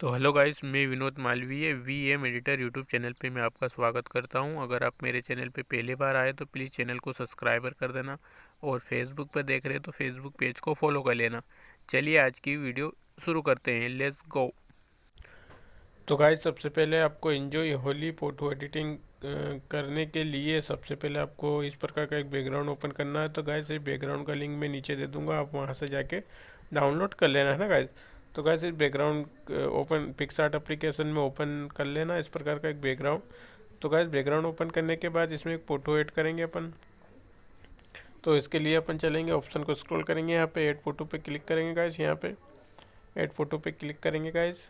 तो hello guys मैं Vinod Malviya V M editor YouTube channel पे मैं आपका स्वागत करता हूं अगर आप मेरे चैनल पे पहली बार आए तो प्लीज़ चैनल को सब्सक्राइबर कर देना और फेसबुक पर देख रहे हैं तो फेसबुक पेज को फॉलो कर लेना चलिए आज की वीडियो शुरू करते हैं लेट्स गो तो गाइस सबसे पहले आपको इन्जॉय होली फोटो एडिटिंग करने के लिए सबसे पहले आपको इस प्रकार का एक बैकग्राउंड ओपन करना है तो गाय से बैकग्राउंड का लिंक मैं नीचे दे दूँगा आप वहाँ से जाके डाउनलोड कर लेना है ना गाइज़ तो गैस इस background open PicsArt application में ओपन कर लेना इस प्रकार का एक बैकग्राउंड तो गैस बैकग्राउंड ओपन करने के बाद इसमें एक फ़ोटो ऐड करेंगे अपन तो इसके लिए अपन चलेंगे ऑप्शन को स्क्रॉल करेंगे यहाँ पे ऐड फ़ोटो पे क्लिक करेंगे गाइस यहाँ पे ऐड फ़ोटो पे क्लिक करेंगे गाइस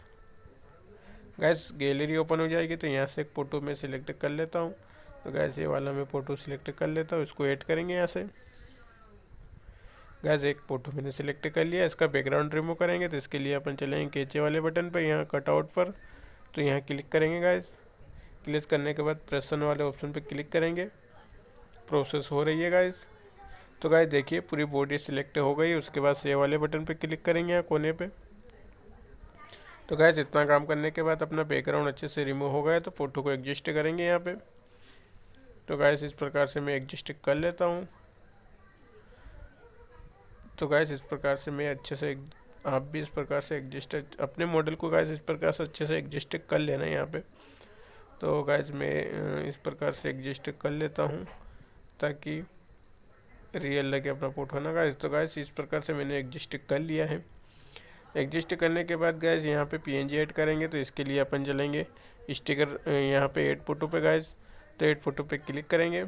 गैस गैलरी ओपन हो जाएगी तो यहाँ से एक फ़ोटो मैं सिलेक्ट कर लेता हूँ तो गैस ये वाला मैं फ़ोटो सिलेक्ट कर लेता हूँ इसको ऐड करेंगे यहाँ से गैस एक फोटो मैंने सेलेक्ट कर लिया इसका बैकग्राउंड रिमूव करेंगे तो इसके लिए अपन चलेंगे केचे वाले बटन पर यहाँ कटआउट पर तो यहाँ क्लिक करेंगे गैस क्लिक करने के बाद प्रेसन वाले ऑप्शन पर क्लिक करेंगे प्रोसेस हो रही है गैस तो गाइस देखिए पूरी बॉडी सिलेक्ट हो गई उसके बाद सेव वाले बटन पर क्लिक करेंगे यहाँ कोने पे तो गैस इतना काम करने के बाद अपना बैकग्राउंड अच्छे से रिमूव हो गया तो फ़ोटो को एडजस्ट करेंगे यहाँ पे तो गैस इस प्रकार से मैं एडजस्ट कर लेता हूँ तो गैस इस प्रकार से मैं अच्छे से आप भी इस प्रकार से एडजस्ट अपने मॉडल को गैस इस प्रकार से अच्छे से एडजस्ट कर लेना यहाँ पे तो गैस मैं इस प्रकार से एडजस्ट कर लेता हूँ ताकि रियल लगे अपना फोटो होना गैस तो गैस इस प्रकार से मैंने एडजस्ट कर लिया है एडजस्ट करने के बाद गैस यहाँ पे पीएनजी ऐड करेंगे तो इसके लिए अपन चलेंगे स्टिकर यहाँ पे एड फोटो पे गैस तो एड फोटो पे क्लिक करेंगे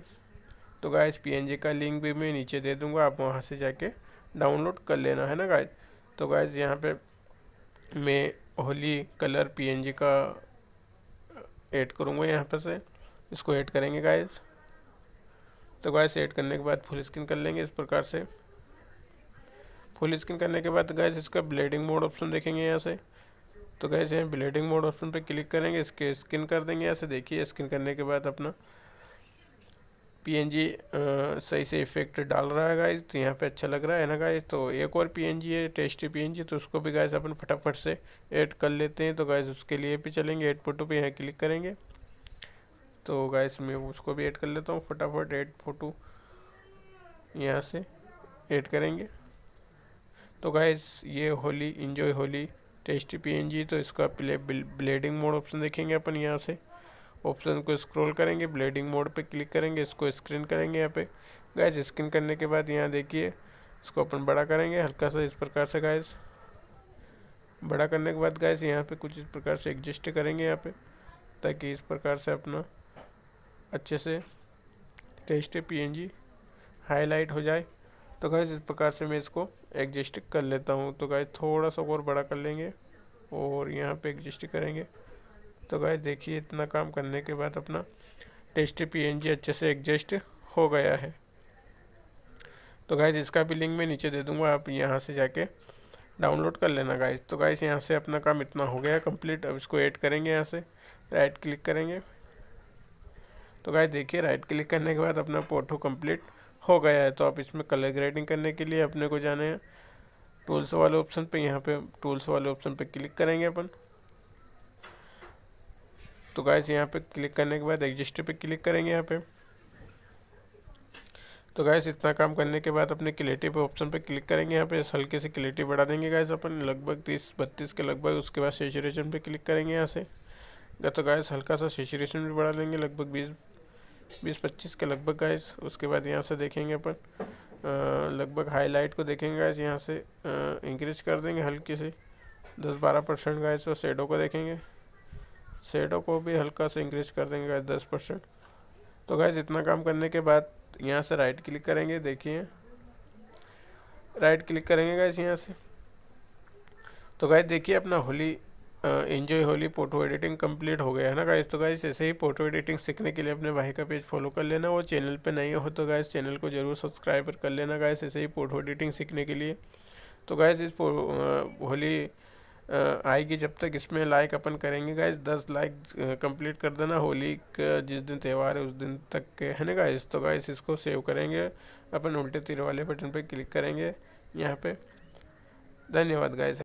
तो गैस पीएनजी का लिंक भी मैं नीचे दे दूँगा आप वहाँ से जाके डाउनलोड कर लेना है ना गाइज तो गाइज यहाँ पे मैं होली कलर पीएनजी का ऐड करूँगा यहाँ पर से इसको ऐड करेंगे गाइज तो गाइज ऐड करने के बाद फुल स्क्रीन कर लेंगे इस प्रकार से फुल स्क्रीन करने के बाद गाइज इसका ब्लेडिंग मोड ऑप्शन देखेंगे यहाँ से तो गैस यहाँ ब्लेडिंग मोड ऑप्शन पर क्लिक करेंगे इसके स्किन कर देंगे यहाँ से देखिए स्किन करने के बाद अपना पीएनजी सही से इफेक्ट डाल रहा है गाइज तो यहाँ पे अच्छा लग रहा है ना गाइज तो एक और पीएनजी है टेस्टी पीएनजी तो उसको भी गाइज अपन फटाफट से ऐड कर लेते हैं तो गाइज उसके लिए भी चलेंगे ऐड फोटो पे यहाँ क्लिक करेंगे तो गाइज मैं उसको भी ऐड कर लेता हूँ फटाफट ऐड फोटो यहाँ से ऐड करेंगे तो गाइज ये Holi enjoy Holi tasty PNG तो इसका प्ले ब्लेडिंग मोड ऑप्शन देखेंगे अपन यहाँ से ऑप्शन को स्क्रॉल करेंगे ब्लेडिंग मोड पे क्लिक करेंगे इसको स्क्रीन करेंगे यहाँ पे गैस स्क्रीन करने के बाद यहाँ देखिए इसको अपन बड़ा करेंगे हल्का सा इस प्रकार से गैस बड़ा करने के बाद गैस यहाँ पे कुछ इस प्रकार से एडजस्ट करेंगे यहाँ पे ताकि इस प्रकार से अपना अच्छे से टेस्ट पी हाईलाइट हो जाए तो गैस इस प्रकार से मैं इसको एडजस्ट कर लेता हूँ तो गैस थोड़ा सा और बड़ा कर लेंगे और यहाँ पे एडजस्ट करेंगे तो गाय देखिए इतना काम करने के बाद अपना टेस्टी पीएनजी अच्छे से एडजस्ट हो गया है तो गाइज इसका भी लिंक मैं नीचे दे दूंगा आप यहाँ से जाके डाउनलोड कर लेना गाइज तो गाइज यहाँ से अपना काम इतना हो गया कंप्लीट अब इसको ऐड करेंगे यहाँ से राइट क्लिक करेंगे तो गाइज देखिए राइट क्लिक करने के बाद अपना पोर्टो कंप्लीट हो गया है तो आप इसमें कलर ग्रेडिंग करने के लिए अपने को जाने टूल्स वाले ऑप्शन पर यहाँ पर टूल्स वाले ऑप्शन पर क्लिक करेंगे अपन तो गाइस यहाँ पे क्लिक करने के बाद रजिस्टर पे क्लिक करेंगे यहाँ पे तो गैस इतना काम करने के बाद अपने क्लेटिव ऑप्शन पे क्लिक करेंगे यहाँ पे हल्के से क्लेटिव बढ़ा देंगे गैस अपन लगभग तीस बत्तीस के लगभग उसके बाद सेचुरेशन पे क्लिक करेंगे यहाँ से तो गैस हल्का सा सेचुरेशन भी बढ़ा देंगे लगभग बीस बीस पच्चीस के लगभग गैस उसके बाद यहाँ से देखेंगे अपन लगभग हाईलाइट को देखेंगे गैस यहाँ से इंक्रीज कर देंगे हल्के से दस बारह परसेंट गैस और शेडो को देखेंगे शेडो को भी हल्का सा इंक्रीज कर देंगे गाइज दस परसेंट तो गाइज इतना काम करने के बाद यहाँ से राइट क्लिक करेंगे देखिए राइट क्लिक करेंगे गाइज यहाँ से तो गाइज देखिए अपना Holi enjoy Holi photo editing complete हो गया है ना गाइज तो गाइज ऐसे ही फोटो एडिटिंग सीखने के लिए अपने भाई का पेज फॉलो कर लेना वो चैनल पे नहीं हो तो गाइज चैनल को जरूर सब्सक्राइब कर लेना गाइज ऐसे ही फोटो एडिटिंग सीखने के लिए तो गाइज इस होली आएगी जब तक इसमें लाइक अपन करेंगे गाइज दस लाइक कंप्लीट कर देना होली का जिस दिन त्यौहार है उस दिन तक के है ना गाइज तो गाइज इसको सेव करेंगे अपन उल्टे तीर वाले बटन पर क्लिक करेंगे यहाँ पे धन्यवाद गाइज